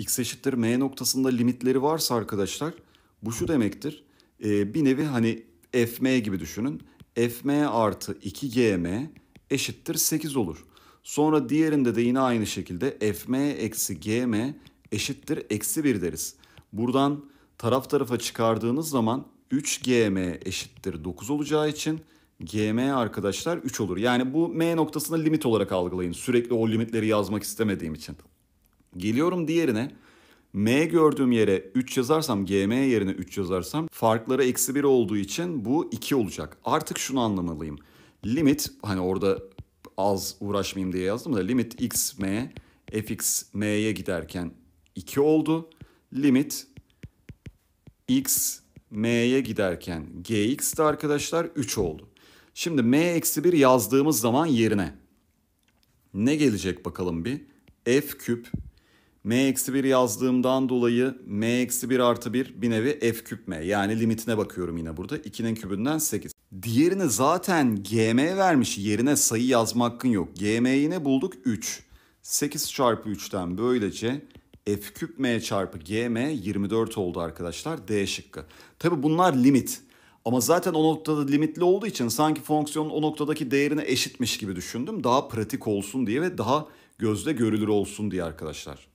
x eşittir m noktasında limitleri varsa arkadaşlar bu şu demektir. E, bir nevi hani fm gibi düşünün. fm artı 2gm eşittir 8 olur. Sonra diğerinde de yine aynı şekilde fm eksi gm eşittir eksi 1 deriz. Buradan taraf tarafa çıkardığınız zaman 3gm eşittir 9 olacağı için gm arkadaşlar 3 olur. Yani bu m noktasında limit olarak algılayın. Sürekli o limitleri yazmak istemediğim için. Geliyorum diğerine. M gördüğüm yere 3 yazarsam, GM yerine 3 yazarsam farkları eksi 1 olduğu için bu 2 olacak. Artık şunu anlamalıyım. Limit, hani orada az uğraşmayayım diye yazdım da limit x m fx m'ye giderken 2 oldu. Limit x m'ye giderken gx de arkadaşlar 3 oldu. Şimdi m eksi 1 yazdığımız zaman yerine ne gelecek bakalım bir? f küp M-1 yazdığımdan dolayı M-1 artı 1 bir nevi F küp M. Yani limitine bakıyorum yine burada. 2'nin kübünden 8. Diğerine zaten GM vermiş. Yerine sayı yazma hakkın yok. GM'yi ne bulduk? 3. 8 çarpı 3'ten böylece F küp M çarpı GM 24 oldu arkadaşlar. D şıkkı. Tabi bunlar limit. Ama zaten o noktada limitli olduğu için sanki fonksiyonun o noktadaki değerine eşitmiş gibi düşündüm. Daha pratik olsun diye ve daha gözde görülür olsun diye arkadaşlar.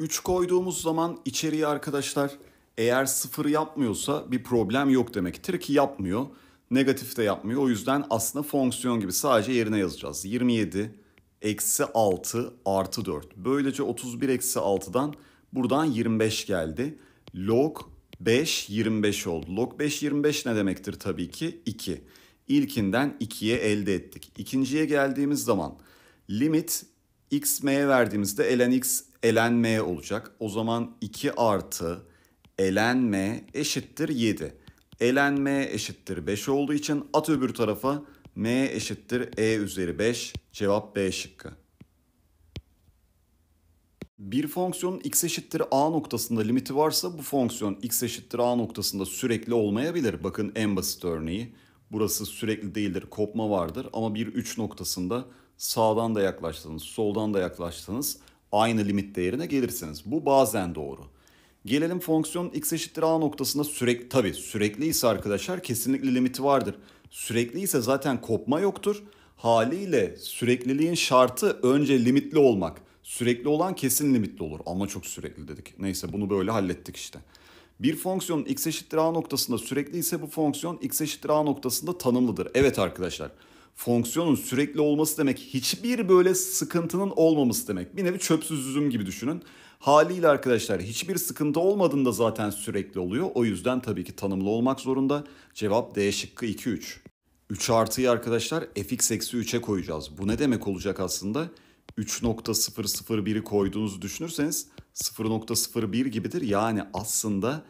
3 koyduğumuz zaman içeriye arkadaşlar eğer 0 yapmıyorsa bir problem yok demektir ki yapmıyor. Negatif de yapmıyor. O yüzden aslında fonksiyon gibi sadece yerine yazacağız. 27 eksi 6 artı 4. Böylece 31 eksi 6'dan buradan 25 geldi. Log 5 25 oldu. Log 5 25 ne demektir tabii ki? 2. İlkinden 2'ye elde ettik. İkinciye geldiğimiz zaman limit x m'ye verdiğimizde ln x ln m olacak. O zaman 2 artı ln m eşittir 7. ln m eşittir 5 olduğu için at öbür tarafa m eşittir e üzeri 5 cevap B şıkkı. Bir fonksiyonun x eşittir a noktasında limiti varsa bu fonksiyon x eşittir a noktasında sürekli olmayabilir. Bakın en basit örneği. Burası sürekli değildir, kopma vardır ama bir 3 noktasında sağdan da yaklaştınız, soldan da yaklaştınız, aynı limit değerine gelirsiniz. Bu bazen doğru. Gelelim fonksiyon x eşittir a noktasında sürekli tabi sürekli ise arkadaşlar kesinlikle limiti vardır. Sürekli ise zaten kopma yoktur. Haliyle sürekliliğin şartı önce limitli olmak. Sürekli olan kesin limitli olur ama çok sürekli dedik. Neyse bunu böyle hallettik işte. Bir fonksiyon x eşittir a noktasında sürekli ise bu fonksiyon x eşittir a noktasında tanımlıdır. Evet arkadaşlar fonksiyonun sürekli olması demek hiçbir böyle sıkıntının olmaması demek. Bir nevi çöpsüz üzüm gibi düşünün. Haliyle arkadaşlar hiçbir sıkıntı olmadığında zaten sürekli oluyor. O yüzden tabii ki tanımlı olmak zorunda. Cevap D şıkkı 2 3. 3 artıyı arkadaşlar fx eksi 3'e koyacağız. Bu ne demek olacak aslında? 3.001'i koyduğunuzu düşünürseniz 0.01 gibidir. Yani aslında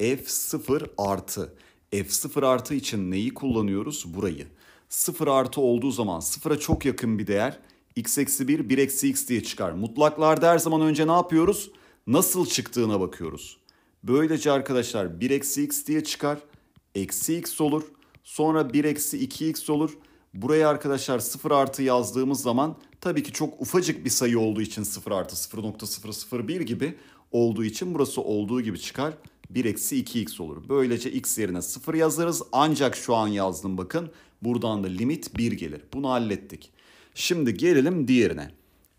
f0 artı. f0 artı için neyi kullanıyoruz? Burayı. 0 artı olduğu zaman 0'a çok yakın bir değer x eksi 1 1 eksi x diye çıkar. Mutlaklarda her zaman önce ne yapıyoruz? Nasıl çıktığına bakıyoruz. Böylece arkadaşlar 1 eksi x diye çıkar. Eksi x olur. Sonra 1 eksi 2x olur. Buraya arkadaşlar 0 artı yazdığımız zaman tabii ki çok ufacık bir sayı olduğu için 0 artı 0.001 gibi olduğu için burası olduğu gibi çıkar. 1 eksi 2x olur. Böylece x yerine 0 yazarız. Ancak şu an yazdım bakın. Buradan da limit 1 gelir. Bunu hallettik. Şimdi gelelim diğerine.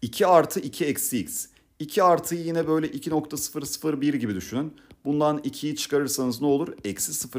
2 artı 2 eksi x. 2 artıyı yine böyle 2.001 gibi düşünün. Bundan 2'yi çıkarırsanız ne olur? Eksi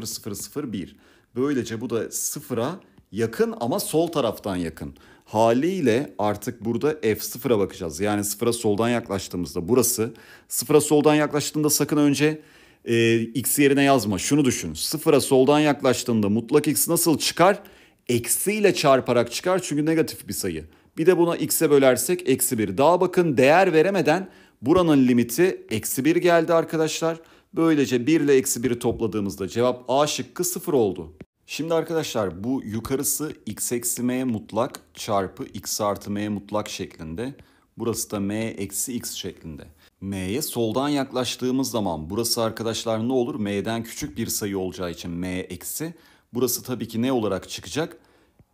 0001. Böylece bu da sıfıra yakın ama sol taraftan yakın. Haliyle artık burada f0'a bakacağız. Yani sıfıra soldan yaklaştığımızda burası. Sıfıra soldan yaklaştığında sakın önce e, x yerine yazma. Şunu düşün. Sıfıra soldan yaklaştığında mutlak x nasıl çıkar? eksiyle çarparak çıkar çünkü negatif bir sayı. Bir de buna x'e bölersek eksi 1. Daha bakın değer veremeden buranın limiti eksi 1 geldi arkadaşlar. Böylece 1 ile eksi 1'i topladığımızda cevap A şıkkı 0 oldu. Şimdi arkadaşlar bu yukarısı x eksi m mutlak çarpı x artı m mutlak şeklinde. Burası da m eksi x şeklinde. M'ye soldan yaklaştığımız zaman burası arkadaşlar ne olur? M'den küçük bir sayı olacağı için m eksi. Burası tabii ki ne olarak çıkacak?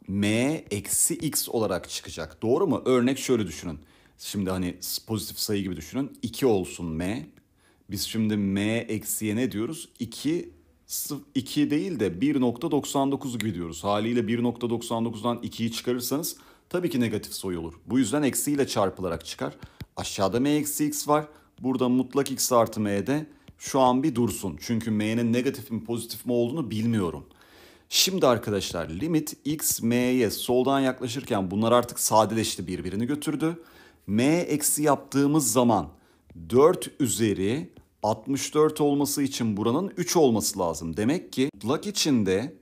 m eksi x olarak çıkacak. Doğru mu? Örnek şöyle düşünün. Şimdi hani pozitif sayı gibi düşünün. 2 olsun m. Biz şimdi m eksiye ne diyoruz? 2 2 değil de 1.99 gibi diyoruz. Haliyle 1.99'dan 2'yi çıkarırsanız tabii ki negatif sayı olur. Bu yüzden eksiyle çarpılarak çıkar. Aşağıda m eksi x var. Burada mutlak x artı M de şu an bir dursun. Çünkü m'nin negatif mi pozitif mi olduğunu bilmiyorum. Şimdi arkadaşlar limit x m'ye soldan yaklaşırken bunlar artık sadeleşti birbirini götürdü. m eksi yaptığımız zaman 4 üzeri 64 olması için buranın 3 olması lazım. Demek ki mutlak içinde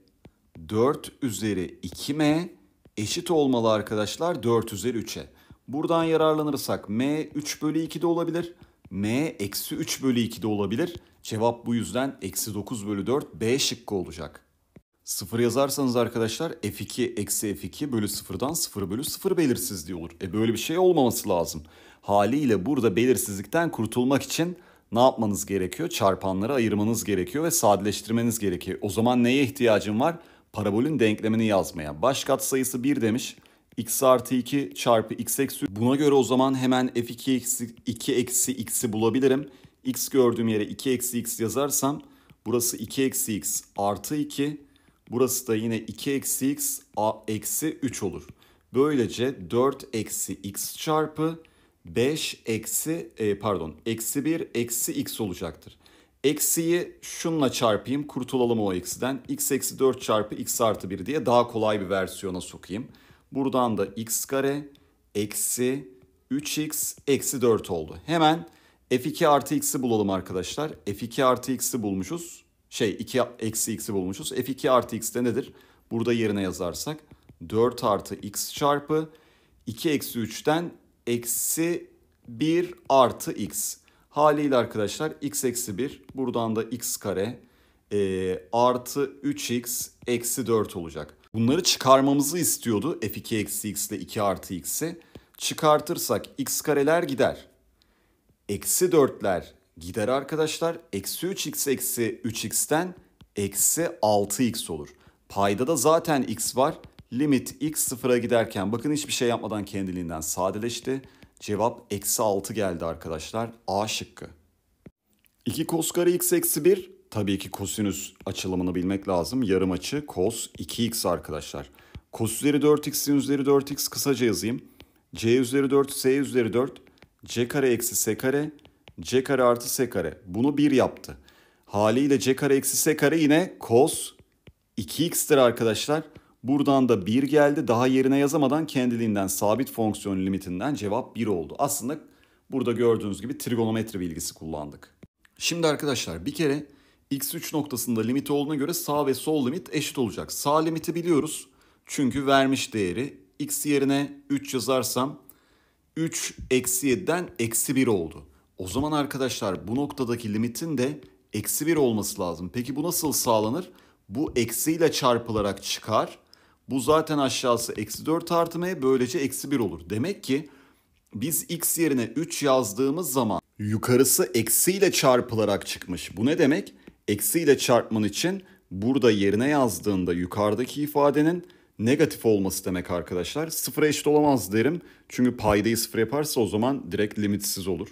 4 üzeri 2m eşit olmalı arkadaşlar 4 üzeri 3'e. Buradan yararlanırsak m 3 bölü 2 de olabilir. m eksi 3 bölü 2 de olabilir. Cevap bu yüzden eksi 9 bölü 4 b şıkkı olacak. Sıfır yazarsanız arkadaşlar f2 eksi f2 bölü sıfırdan sıfır bölü 0 belirsizliği olur. E böyle bir şey olmaması lazım. Haliyle burada belirsizlikten kurtulmak için ne yapmanız gerekiyor? Çarpanları ayırmanız gerekiyor ve sadeleştirmeniz gerekiyor. O zaman neye ihtiyacım var? Parabolün denklemini yazmaya. Baş sayısı 1 demiş x artı 2 çarpı x eksi buna göre o zaman hemen f2 eksi 2 eksi x'i bulabilirim. x gördüğüm yere 2 eksi x yazarsam burası 2 eksi x artı 2 Burası da yine 2 eksi x a eksi 3 olur. Böylece 4 eksi x çarpı 5 eksi e, pardon eksi 1 eksi x olacaktır. Eksiyi şunla çarpayım kurtulalım o eksiden. x eksi 4 çarpı x artı 1 diye daha kolay bir versiyona sokayım. Buradan da x kare eksi 3x eksi 4 oldu. Hemen f2 artı x'i bulalım arkadaşlar. f2 artı x'i bulmuşuz şey 2 eksi x'i bulmuşuz. f2 artı x de nedir? Burada yerine yazarsak 4 artı x çarpı 2 eksi 3'ten eksi 1 artı x. Haliyle arkadaşlar x eksi 1 buradan da x kare e, artı 3x eksi 4 olacak. Bunları çıkarmamızı istiyordu f2 eksi x ile 2 artı x'i. Çıkartırsak x kareler gider. Eksi 4'ler gider arkadaşlar. Eksi 3x eksi 3x'ten eksi 6x olur. Payda da zaten x var. Limit x sıfıra giderken bakın hiçbir şey yapmadan kendiliğinden sadeleşti. Cevap eksi 6 geldi arkadaşlar. A şıkkı. 2 kos kare x eksi 1. Tabii ki kosinüs açılımını bilmek lazım. Yarım açı kos 2x arkadaşlar. Kos üzeri 4x'in üzeri 4x kısaca yazayım. c üzeri 4 s üzeri 4 c kare eksi s kare c kare artı s kare. Bunu 1 yaptı. Haliyle c kare eksi s kare yine cos 2x'tir arkadaşlar. Buradan da 1 geldi. Daha yerine yazamadan kendiliğinden sabit fonksiyon limitinden cevap 1 oldu. Aslında burada gördüğünüz gibi trigonometri bilgisi kullandık. Şimdi arkadaşlar bir kere x3 noktasında limit olduğuna göre sağ ve sol limit eşit olacak. Sağ limiti biliyoruz. Çünkü vermiş değeri x yerine 3 yazarsam 3 eksi 7'den eksi 1 oldu. O zaman arkadaşlar bu noktadaki limitin de eksi 1 olması lazım. Peki bu nasıl sağlanır? Bu eksiyle çarpılarak çıkar. Bu zaten aşağısı eksi 4 artı m böylece eksi 1 olur. Demek ki biz x yerine 3 yazdığımız zaman yukarısı eksiyle çarpılarak çıkmış. Bu ne demek? Eksiyle çarpman için burada yerine yazdığında yukarıdaki ifadenin negatif olması demek arkadaşlar. Sıfıra eşit olamaz derim. Çünkü paydayı sıfır yaparsa o zaman direkt limitsiz olur.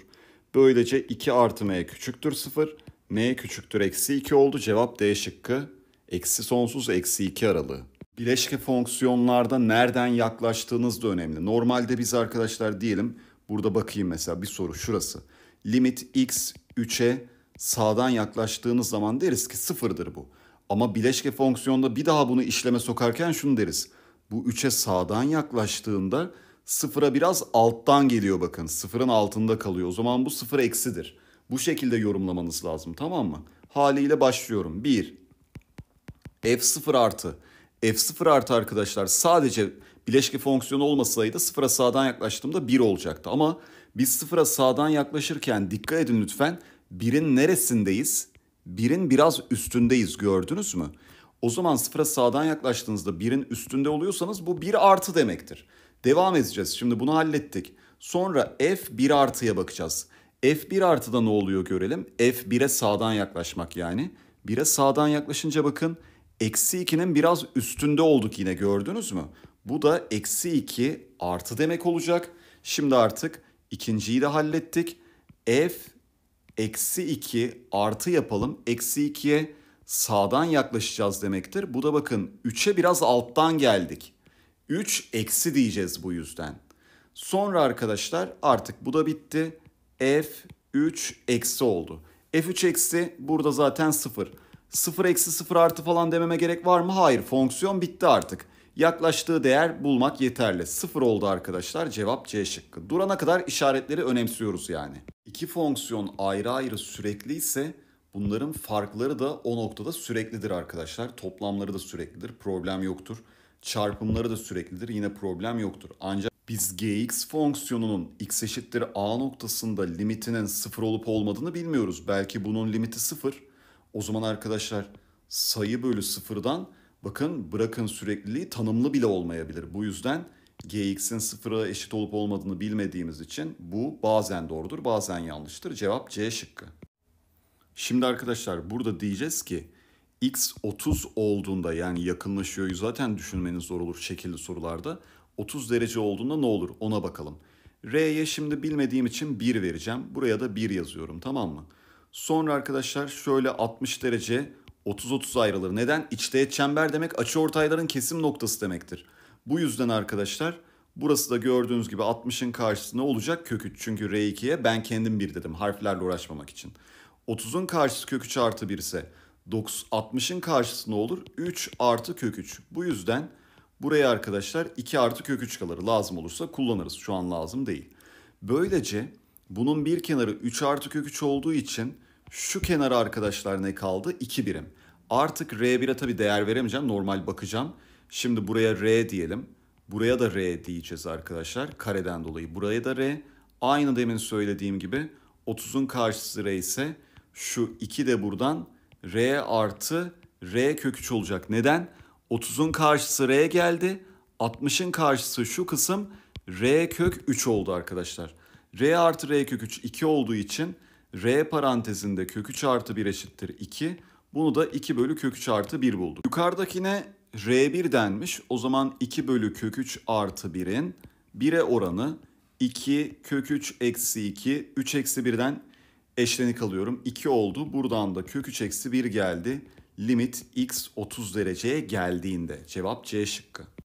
Böylece 2 artı m küçüktür 0. m küçüktür eksi 2 oldu. Cevap D şıkkı. Eksi sonsuz eksi 2 aralığı. Bileşke fonksiyonlarda nereden yaklaştığınız da önemli. Normalde biz arkadaşlar diyelim burada bakayım mesela bir soru şurası. Limit x 3'e sağdan yaklaştığınız zaman deriz ki sıfırdır bu. Ama bileşke fonksiyonda bir daha bunu işleme sokarken şunu deriz. Bu 3'e sağdan yaklaştığında sıfıra biraz alttan geliyor bakın. Sıfırın altında kalıyor. O zaman bu sıfır eksidir. Bu şekilde yorumlamanız lazım tamam mı? Haliyle başlıyorum. 1. F0 artı. F0 artı arkadaşlar sadece bileşki fonksiyonu olmasaydı sıfıra sağdan yaklaştığımda 1 olacaktı. Ama biz sıfıra sağdan yaklaşırken dikkat edin lütfen. 1'in neresindeyiz? 1'in biraz üstündeyiz gördünüz mü? O zaman sıfıra sağdan yaklaştığınızda 1'in üstünde oluyorsanız bu 1 artı demektir. Devam edeceğiz. Şimdi bunu hallettik. Sonra f1 artıya bakacağız. f1 artıda ne oluyor görelim. f1'e sağdan yaklaşmak yani. 1'e sağdan yaklaşınca bakın eksi 2'nin biraz üstünde olduk yine gördünüz mü? Bu da eksi 2 artı demek olacak. Şimdi artık ikinciyi de hallettik. f eksi 2 artı yapalım. Eksi 2'ye sağdan yaklaşacağız demektir. Bu da bakın 3'e biraz alttan geldik. 3 eksi diyeceğiz bu yüzden. Sonra arkadaşlar artık bu da bitti. F3 eksi oldu. F3 eksi burada zaten 0. 0 eksi 0 artı falan dememe gerek var mı? Hayır fonksiyon bitti artık. Yaklaştığı değer bulmak yeterli. 0 oldu arkadaşlar cevap C şıkkı. Durana kadar işaretleri önemsiyoruz yani. İki fonksiyon ayrı ayrı sürekli ise bunların farkları da o noktada süreklidir arkadaşlar. Toplamları da süreklidir problem yoktur çarpımları da süreklidir. Yine problem yoktur. Ancak biz gx fonksiyonunun x eşittir a noktasında limitinin sıfır olup olmadığını bilmiyoruz. Belki bunun limiti sıfır. O zaman arkadaşlar sayı bölü sıfırdan bakın bırakın sürekliliği tanımlı bile olmayabilir. Bu yüzden gx'in sıfıra eşit olup olmadığını bilmediğimiz için bu bazen doğrudur bazen yanlıştır. Cevap C şıkkı. Şimdi arkadaşlar burada diyeceğiz ki X30 olduğunda yani yakınlaşıyor zaten düşünmeniz zor olur şekilli sorularda. 30 derece olduğunda ne olur ona bakalım. R'ye şimdi bilmediğim için 1 vereceğim. Buraya da 1 yazıyorum tamam mı? Sonra arkadaşlar şöyle 60 derece 30-30 ayrılır. Neden? İçteğet çember demek açı ortayların kesim noktası demektir. Bu yüzden arkadaşlar burası da gördüğünüz gibi 60'ın karşısı olacak? Kök Çünkü R2'ye ben kendim 1 dedim harflerle uğraşmamak için. 30'un karşısı kök artı 1 ise 60'ın ne olur 3 artı kök 3. Bu yüzden buraya arkadaşlar 2 artı kök 3 kalır. Lazım olursa kullanırız. Şu an lazım değil. Böylece bunun bir kenarı 3 artı kök 3 olduğu için şu kenara arkadaşlar ne kaldı? 2 birim. Artık R1'e tabi değer veremeyeceğim. Normal bakacağım. Şimdi buraya R diyelim. Buraya da R diyeceğiz arkadaşlar. Kareden dolayı. Buraya da R. Aynı demin söylediğim gibi 30'un karşısı R ise şu 2 de buradan R artı R kök 3 olacak. Neden? 30'un karşısı R geldi. 60'ın karşısı şu kısım R kök 3 oldu arkadaşlar. R artı R kök 3 2 olduğu için R parantezinde kök 3 artı 1 eşittir 2. Bunu da 2 bölü kök 3 artı 1 bulduk. Yukarıdakine R1 denmiş. O zaman 2 bölü kök 3 artı 1'in 1'e oranı 2 kök 3 eksi 2 3 eksi 1'den Eşlenik alıyorum. 2 oldu. Buradan da kök 3 eksi 1 geldi. Limit x 30 dereceye geldiğinde. Cevap C şıkkı.